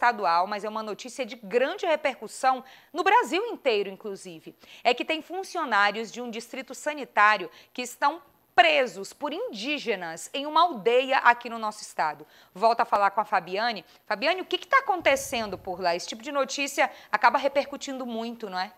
estadual, mas é uma notícia de grande repercussão no Brasil inteiro, inclusive. É que tem funcionários de um distrito sanitário que estão presos por indígenas em uma aldeia aqui no nosso estado. Volta a falar com a Fabiane. Fabiane, o que está acontecendo por lá? Esse tipo de notícia acaba repercutindo muito, não é?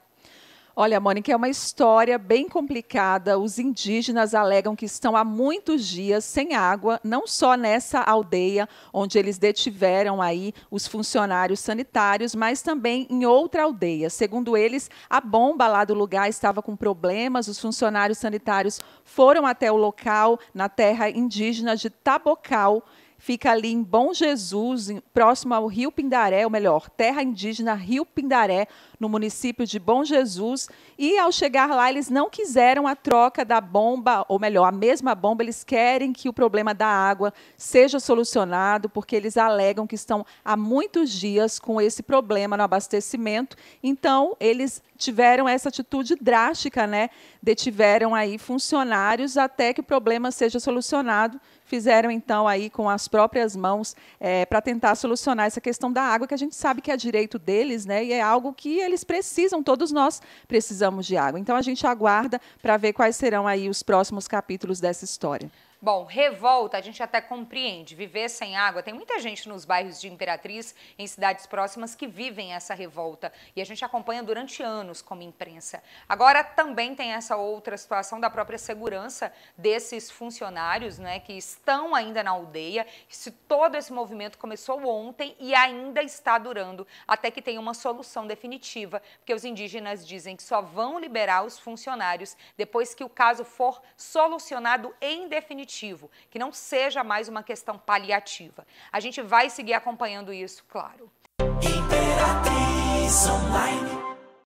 Olha, Mônica, é uma história bem complicada. Os indígenas alegam que estão há muitos dias sem água, não só nessa aldeia onde eles detiveram aí os funcionários sanitários, mas também em outra aldeia. Segundo eles, a bomba lá do lugar estava com problemas. Os funcionários sanitários foram até o local na terra indígena de Tabocal fica ali em Bom Jesus, próximo ao Rio Pindaré, ou melhor, terra indígena Rio Pindaré, no município de Bom Jesus. E ao chegar lá, eles não quiseram a troca da bomba, ou melhor, a mesma bomba, eles querem que o problema da água seja solucionado, porque eles alegam que estão há muitos dias com esse problema no abastecimento. Então, eles tiveram essa atitude drástica, né? Detiveram aí funcionários até que o problema seja solucionado. Fizeram então aí com as próprias mãos é, para tentar solucionar essa questão da água, que a gente sabe que é direito deles, né? E é algo que eles precisam, todos nós precisamos de água. Então a gente aguarda para ver quais serão aí os próximos capítulos dessa história. Bom, revolta, a gente até compreende. Viver sem água, tem muita gente nos bairros de Imperatriz, em cidades próximas, que vivem essa revolta. E a gente acompanha durante anos como imprensa. Agora também tem essa outra situação da própria segurança desses funcionários, né, que estão ainda na aldeia. Se todo esse movimento começou ontem e ainda está durando até que tenha uma solução definitiva, porque os indígenas dizem que só vão liberar os funcionários depois que o caso for solucionado em definitivo definitivo, que não seja mais uma questão paliativa. A gente vai seguir acompanhando isso, claro. Imperatriz Online.